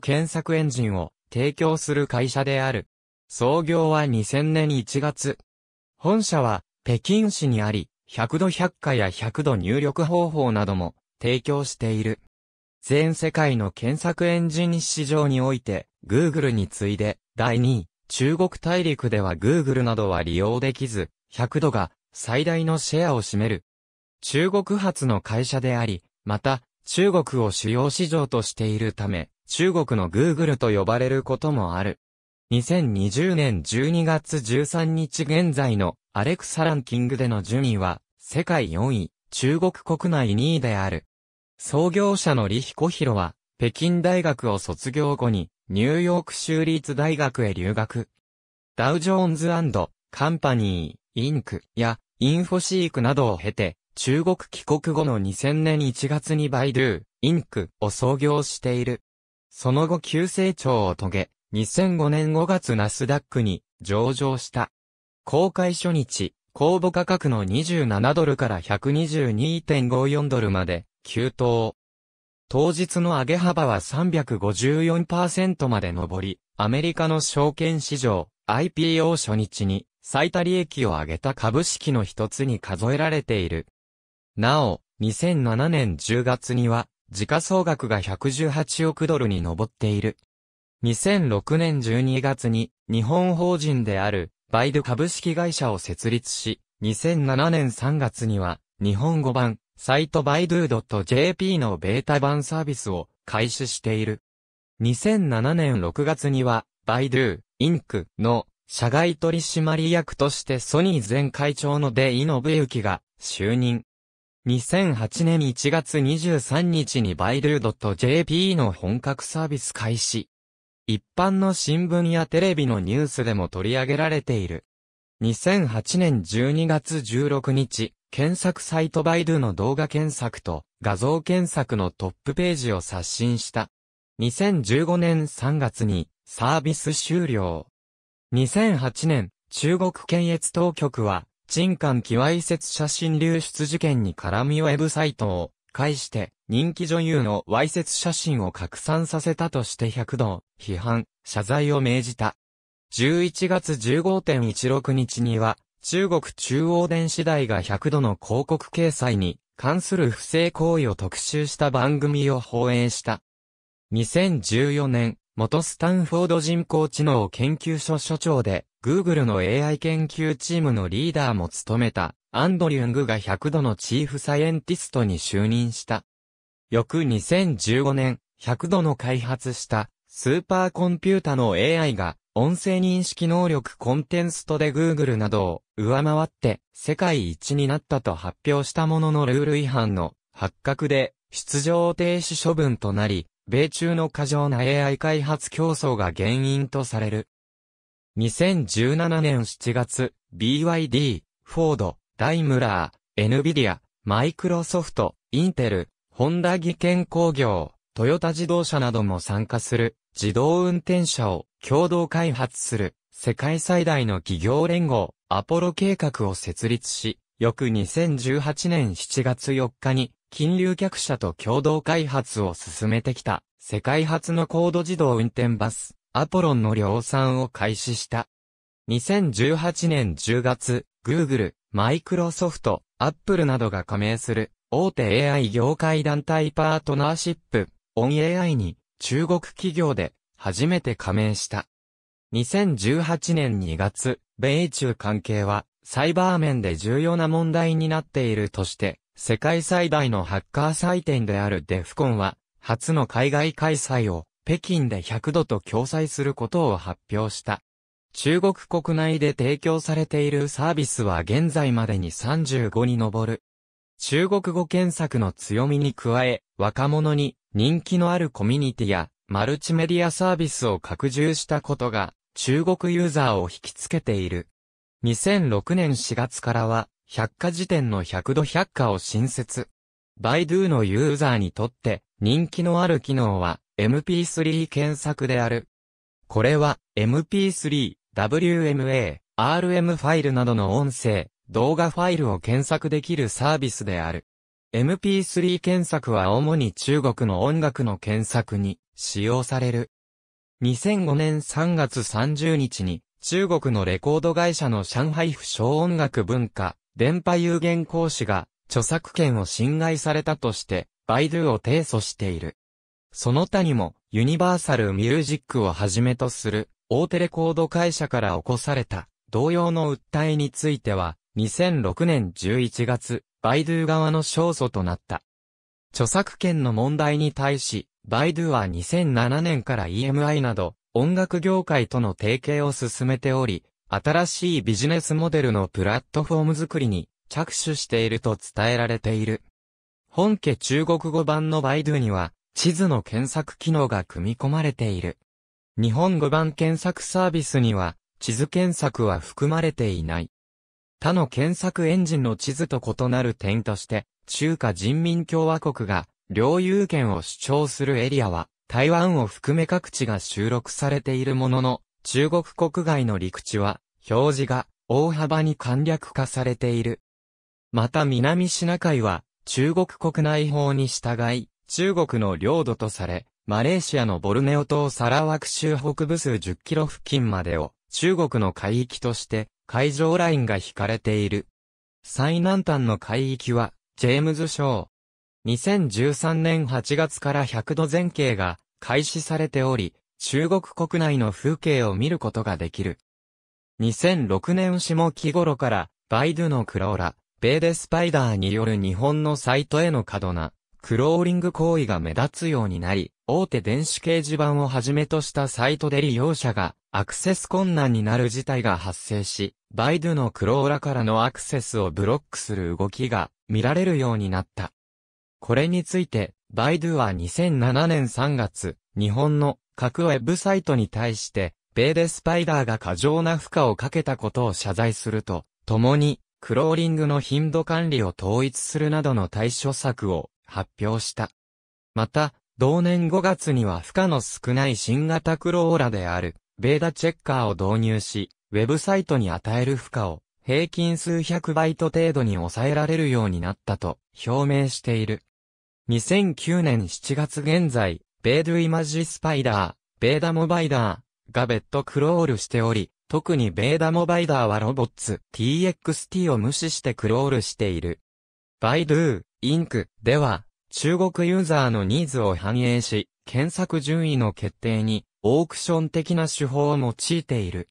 検索エンジンを提供する会社である。創業は2000年1月。本社は北京市にあり、100度百科や100度入力方法なども提供している。全世界の検索エンジン市場において、Google に次いで第2位、中国大陸では Google などは利用できず、100度が最大のシェアを占める。中国発の会社であり、また、中国を主要市場としているため、中国の Google と呼ばれることもある。2020年12月13日現在のアレクサランキングでの順位は世界4位、中国国内2位である。創業者の李彦博は北京大学を卒業後にニューヨーク州立大学へ留学。ダウジョーンズカンパニー、インクやインフォシークなどを経て中国帰国後の2000年1月にバイドゥ、インクを創業している。その後急成長を遂げ、2005年5月ナスダックに上場した。公開初日、公募価格の27ドルから122.54ドルまで急騰。当日の上げ幅は354%まで上り、アメリカの証券市場 IPO 初日に最多利益を上げた株式の一つに数えられている。なお、2007年10月には時価総額が118億ドルに上っている。2006年12月に日本法人であるバイド株式会社を設立し、2007年3月には日本語版サイトバイドゥ .jp のベータ版サービスを開始している。2007年6月にはバイドゥインクの社外取締役としてソニー前会長のデイノブユキが就任。2008年1月23日にバイドゥ .jp の本格サービス開始。一般の新聞やテレビのニュースでも取り上げられている。2008年12月16日、検索サイトバイドゥの動画検索と画像検索のトップページを刷新した。2015年3月にサービス終了。2008年、中国検閲当局は陳官イセツ写真流出事件に絡みウェブサイトを介して人気女優のセツ写真を拡散させたとして100度批判、謝罪を命じた。11月15.16日には中国中央電子台が100度の広告掲載に関する不正行為を特集した番組を放映した。2014年、元スタンフォード人工知能研究所所長で、Google の AI 研究チームのリーダーも務めた、アンドリュングが100度のチーフサイエンティストに就任した。翌2015年、100度の開発した、スーパーコンピュータの AI が、音声認識能力コンテンツとで Google などを上回って世界一になったと発表したもののルール違反の発覚で出場停止処分となり、米中の過剰な AI 開発競争が原因とされる。2017年7月、BYD、フォード、ダイムラー、NVIDIA、マイクロソフト、インテル、ホンダ技研工業、トヨタ自動車なども参加する自動運転車を共同開発する世界最大の企業連合アポロ計画を設立し、翌2018年7月4日に金流客車と共同開発を進めてきた、世界初の高度自動運転バス、アポロンの量産を開始した。2018年10月、Google、マイクロソフト、アップルなどが加盟する、大手 AI 業界団体パートナーシップ、OnAI に、中国企業で、初めて加盟した。2018年2月、米中関係は、サイバー面で重要な問題になっているとして、世界最大のハッカー祭典であるデフコンは、初の海外開催を北京で100度と共催することを発表した。中国国内で提供されているサービスは現在までに35に上る。中国語検索の強みに加え、若者に人気のあるコミュニティやマルチメディアサービスを拡充したことが中国ユーザーを引きつけている。2006年4月からは百科事典の100度百科を新設。バイドゥのユーザーにとって人気のある機能は MP3 検索である。これは MP3、WMA、RM ファイルなどの音声、動画ファイルを検索できるサービスである。MP3 検索は主に中国の音楽の検索に使用される。2005年3月30日に中国のレコード会社の上海府小音楽文化電波有限講師が著作権を侵害されたとして、バイドゥを提訴している。その他にも、ユニバーサルミュージックをはじめとする、大手レコード会社から起こされた、同様の訴えについては、2006年11月、バイドゥ側の勝訴となった。著作権の問題に対し、バイドゥは2007年から EMI など、音楽業界との提携を進めており、新しいビジネスモデルのプラットフォーム作りに着手していると伝えられている。本家中国語版のバイドゥには、地図の検索機能が組み込まれている。日本語版検索サービスには、地図検索は含まれていない。他の検索エンジンの地図と異なる点として、中華人民共和国が領有権を主張するエリアは、台湾を含め各地が収録されているものの、中国国外の陸地は、表示が大幅に簡略化されている。また南シナ海は、中国国内法に従い、中国の領土とされ、マレーシアのボルネオ島サラワク州北部数10キロ付近までを、中国の海域として、海上ラインが引かれている。最南端の海域は、ジェームズ省。2013年8月から100度前傾が開始されており、中国国内の風景を見ることができる。2006年下期頃から、バイドゥのクローラ、ベーデスパイダーによる日本のサイトへの過度な、クローリング行為が目立つようになり、大手電子掲示板をはじめとしたサイトで利用者がアクセス困難になる事態が発生し、バイドゥのクローラからのアクセスをブロックする動きが見られるようになった。これについて、バイドゥは2007年3月、日本の各ウェブサイトに対して、ベーデスパイダーが過剰な負荷をかけたことを謝罪すると、ともに、クローリングの頻度管理を統一するなどの対処策を発表した。また、同年5月には負荷の少ない新型クローラである、ベーダチェッカーを導入し、ウェブサイトに与える負荷を平均数百バイト程度に抑えられるようになったと表明している。2009年7月現在、ベイドゥイマジスパイダー、ベーダモバイダーが別途クロールしており、特にベーダモバイダーはロボッツ TXT を無視してクロールしている。バイドゥ、インクでは、中国ユーザーのニーズを反映し、検索順位の決定にオークション的な手法を用いている。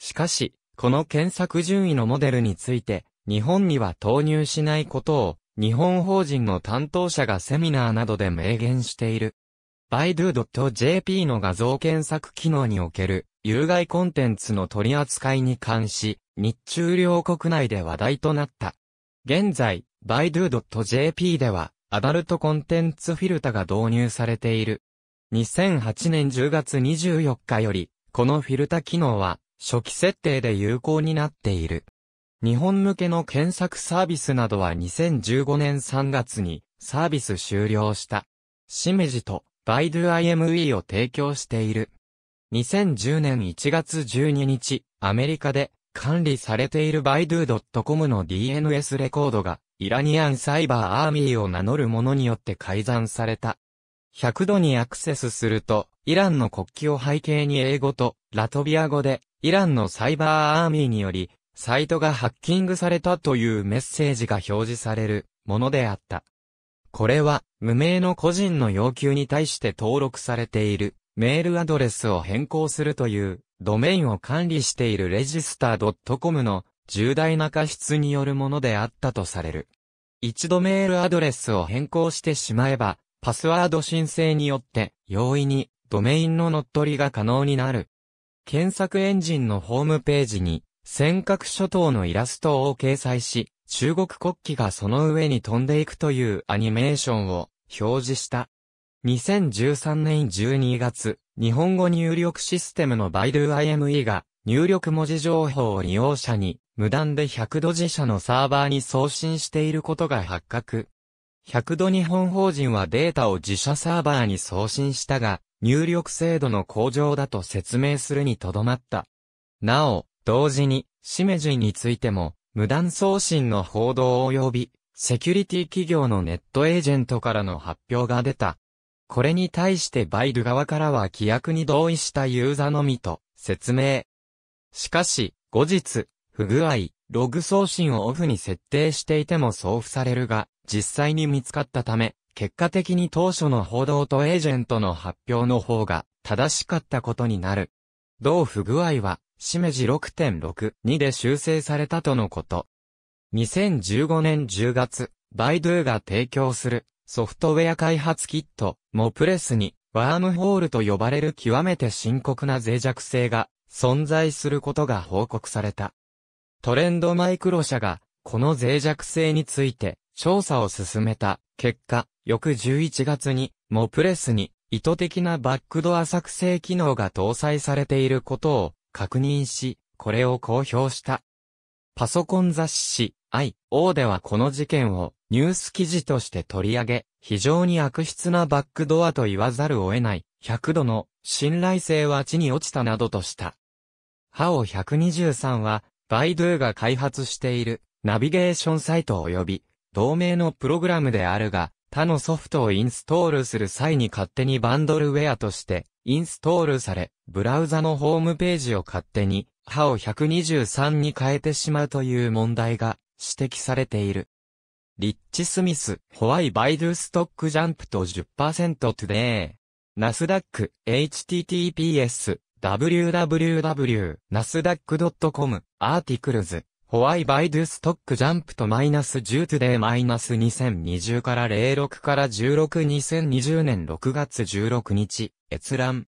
しかし、この検索順位のモデルについて、日本には投入しないことを、日本法人の担当者がセミナーなどで明言している。バイドゥ u j p の画像検索機能における有害コンテンツの取り扱いに関し、日中両国内で話題となった。現在、バイドゥ u j p では、アダルトコンテンツフィルタが導入されている。2008年10月24日より、このフィルタ機能は、初期設定で有効になっている。日本向けの検索サービスなどは2015年3月にサービス終了した。しめじとバイドゥ i m e を提供している。2010年1月12日、アメリカで管理されているバイドゥ c o m の DNS レコードがイラニアンサイバーアーミーを名乗る者によって改ざんされた。100度にアクセスすると、イランの国旗を背景に英語とラトビア語で、イランのサイバーアーミーにより、サイトがハッキングされたというメッセージが表示されるものであった。これは、無名の個人の要求に対して登録されている、メールアドレスを変更するという、ドメインを管理しているレジスター .com の重大な過失によるものであったとされる。一度メールアドレスを変更してしまえば、パスワード申請によって容易にドメインの乗っ取りが可能になる。検索エンジンのホームページに尖閣諸島のイラストを掲載し、中国国旗がその上に飛んでいくというアニメーションを表示した。2013年12月、日本語入力システムのバイドゥ IME が入力文字情報を利用者に無断で100度自社のサーバーに送信していることが発覚。100度日本法人はデータを自社サーバーに送信したが、入力精度の向上だと説明するにとどまった。なお、同時に、しめじについても、無断送信の報道及び、セキュリティ企業のネットエージェントからの発表が出た。これに対してバイド側からは規約に同意したユーザーのみと説明。しかし、後日、不具合、ログ送信をオフに設定していても送付されるが、実際に見つかったため、結果的に当初の報道とエージェントの発表の方が正しかったことになる。同不具合はしめじ6.62で修正されたとのこと。2015年10月、バイドゥが提供するソフトウェア開発キット、モプレスにワームホールと呼ばれる極めて深刻な脆弱性が存在することが報告された。トレンドマイクロ社がこの脆弱性について調査を進めた結果、翌11月にモプレスに意図的なバックドア作成機能が搭載されていることを確認し、これを公表した。パソコン雑誌、IO ではこの事件をニュース記事として取り上げ、非常に悪質なバックドアと言わざるを得ない、100度の信頼性は地に落ちたなどとした。HAO 123は、バイドゥが開発しているナビゲーションサイト及び同名のプログラムであるが、他のソフトをインストールする際に勝手にバンドルウェアとしてインストールされ、ブラウザのホームページを勝手に、歯を123に変えてしまうという問題が指摘されている。リッチ・スミス、ホワイ・バイドゥ・ストック・ジャンプと10%トゥデー。ナスダック、https、www、n a s d a c o m アーティクルズ。ホワイバイドゥストックジャンプとマイナス10トゥデイマイナス2020から06から162020年6月16日、閲覧。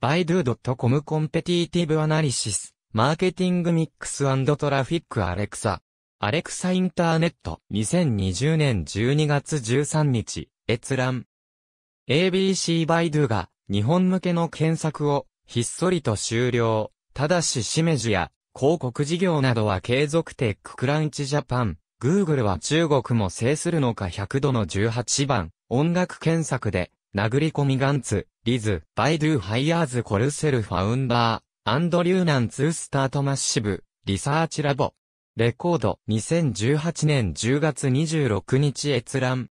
バイドゥ .com コンペティティブアナリシス、マーケティングミックストラフィックアレクサ。アレクサインターネット2020年12月13日、閲覧。ABC バイドゥが日本向けの検索をひっそりと終了。ただししめじや広告事業などは継続テッククランチジャパン、Google は中国も制するのか100度の18番、音楽検索で、殴り込みガンツ、リズ、バイドゥハイヤーズコルセルファウンダー、アンドリューナンツスタートマッシブ、リサーチラボ。レコード2018年10月26日閲覧。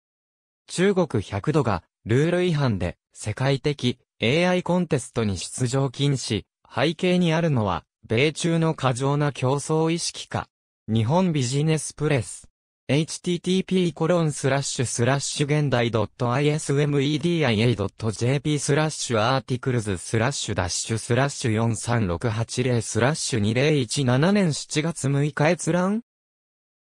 中国100度がルール違反で世界的 AI コンテストに出場禁止。背景にあるのは米中の過剰な競争意識か。日本ビジネスプレス。http コロンスラッシュスラッシュ現代 .ismedia.jp スラッシュアーティクルズスラッシュダッシュスラッシュ43680スラッシュ2017年7月6日閲覧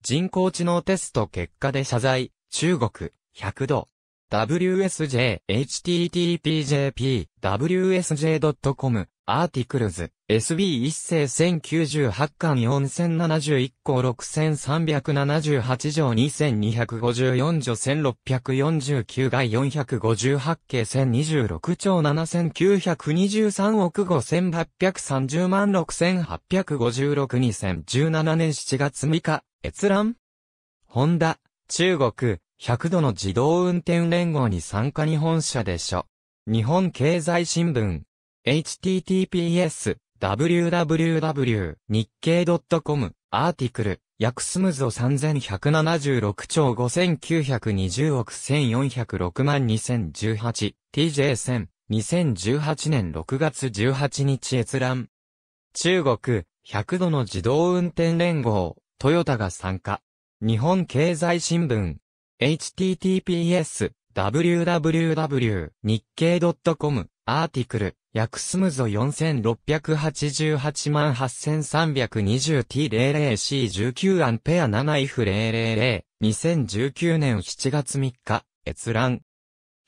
人工知能テスト結果で謝罪、中国、100度。WSJ, http.jp, wsj.com, アーティクルズ。s b 一世1098巻4071項6378条2254条1649外458系1026兆7923億5830万68562017年7月6日、閲覧ホンダ、中国、100度の自動運転連合に参加日本社でしょ。日本経済新聞、https www 日経 .com アーティクル約スムゾ3176兆5920億1406万 2018TJ1000 2018年6月18日閲覧中国100度の自動運転連合トヨタが参加日本経済新聞 https www 日経 .com アーティクル約済むぞ 46888320T00C19 アンペア 7F000、2019年7月3日、閲覧。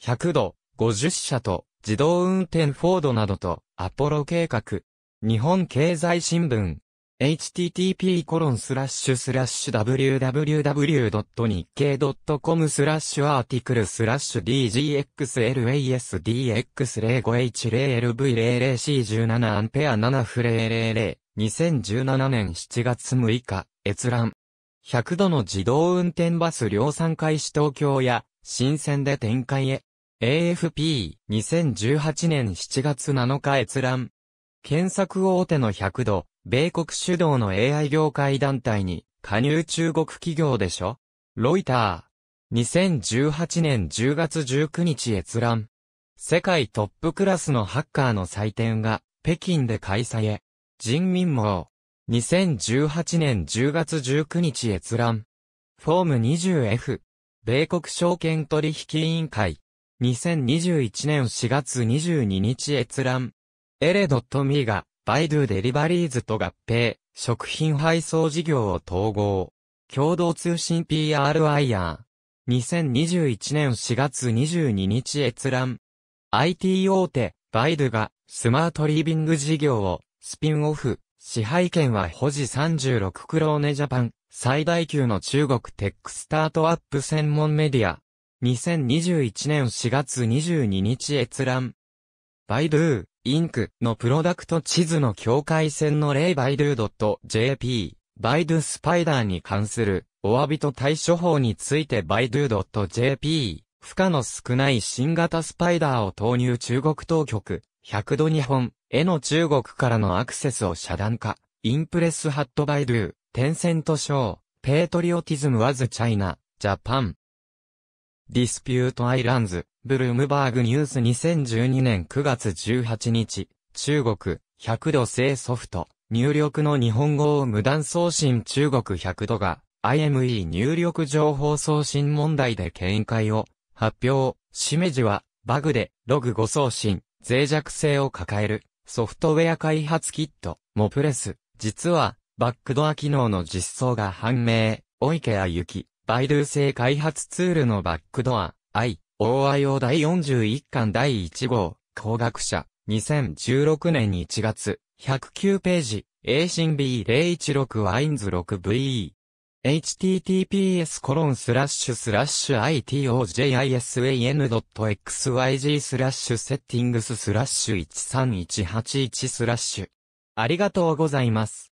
100度、50社と、自動運転フォードなどと、アポロ計画。日本経済新聞。http://www.nikkei.com スラッシュアーティクルスラッシュ dgxlasdx05h0lv00c17 アンペア7フレー0 0 2 0 1 7年7月6日閲覧100度の自動運転バス量産開始東京や新鮮で展開へ AFP2018 年7月7日閲覧検索大手の100度米国主導の AI 業界団体に加入中国企業でしょロイター。2018年10月19日閲覧。世界トップクラスのハッカーの祭典が北京で開催へ。人民網。2018年10月19日閲覧。フォーム 20F。米国証券取引委員会。2021年4月22日閲覧。エレドットミーがバイドゥデリバリーズと合併、食品配送事業を統合。共同通信 PRIR。2021年4月22日閲覧。IT 大手、バイドゥが、スマートリービング事業を、スピンオフ。支配権は保持36クローネジャパン、最大級の中国テックスタートアップ専門メディア。2021年4月22日閲覧。バイドゥインクのプロダクト地図の境界線の例バイドゥ .jp、バイドゥスパイダーに関するお詫びと対処法についてバイドゥ .jp、負荷の少ない新型スパイダーを投入中国当局、100度日本への中国からのアクセスを遮断化、インプレスハットバイドゥ、テンセントショー、ペートリオティズムワズチャイナ、ジャパン。ディスピュートアイランズ、ブルームバーグニュース2012年9月18日、中国、100度製ソフト、入力の日本語を無断送信中国100度が、IME 入力情報送信問題で見解を発表、しめじは、バグで、ログ誤送信、脆弱性を抱える、ソフトウェア開発キット、モプレス、実は、バックドア機能の実装が判明、オイケアユキ、バイドゥ製開発ツールのバックドア、I、大愛を第41巻第1号、工学者、2016年1月、109ページ、A c B016 ワインズ 6VE。https コロンスラッシュスラッシュ i t o j i s a n x y z スラッシュセッティングススラッシュ13181スラッシュ。ありがとうございます。